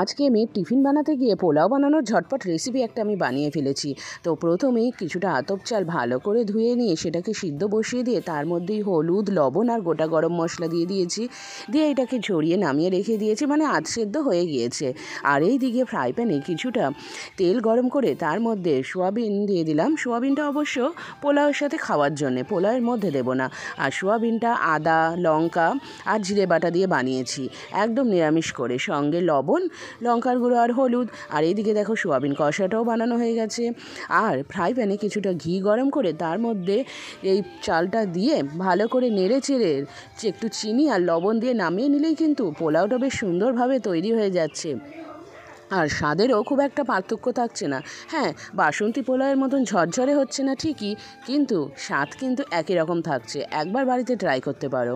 আজকে মেয়ের টিফিন বানাতে গিয়ে পোলাও বানানোর ঝটপট রেসিপি একটা আমি বানিয়ে ফেলেছি তো প্রথমেই কিছুটা আতপ চাল ভালো করে ধুয়ে নিয়ে সেটাকে সিদ্ধ বসিয়ে দিয়ে তার মধ্যেই হলুদ লবণ আর গোটা গরম মশলা দিয়ে দিয়েছি দিয়ে এটাকে ঝরিয়ে নামিয়ে রেখে দিয়েছি মানে আজ সেদ্ধ হয়ে গিয়েছে আর এই দিকে ফ্রাই প্যানে কিছুটা তেল গরম করে তার মধ্যে সোয়াবিন দিয়ে দিলাম সোয়াবিনটা অবশ্য পোলাওয়ের সাথে খাওয়ার জন্যে পোলাওয়ের মধ্যে দেবো না আর সোয়াবিনটা আদা লঙ্কা আর জিরে বাটা দিয়ে বানিয়েছি একদম নিরামিষ করে সঙ্গে লবণ লঙ্কার গুঁড়ো আর হলুদ আর এইদিকে দেখো সোয়াবিন কষাটাও বানানো হয়ে গেছে আর ফ্রাই প্যানে কিছুটা ঘি গরম করে তার মধ্যে এই চালটা দিয়ে ভালো করে নেড়ে চেড়ে একটু চিনি আর লবণ দিয়ে নামিয়ে নিলেই কিন্তু পোলাওটা বেশ সুন্দরভাবে তৈরি হয়ে যাচ্ছে আর স্বাদেরও খুব একটা পার্থক্য থাকছে না হ্যাঁ বাসন্তী পোলাওয়ের মতন ঝরঝরে হচ্ছে না ঠিকই কিন্তু স্বাদ কিন্তু একই রকম থাকছে একবার বাড়িতে ট্রাই করতে পারো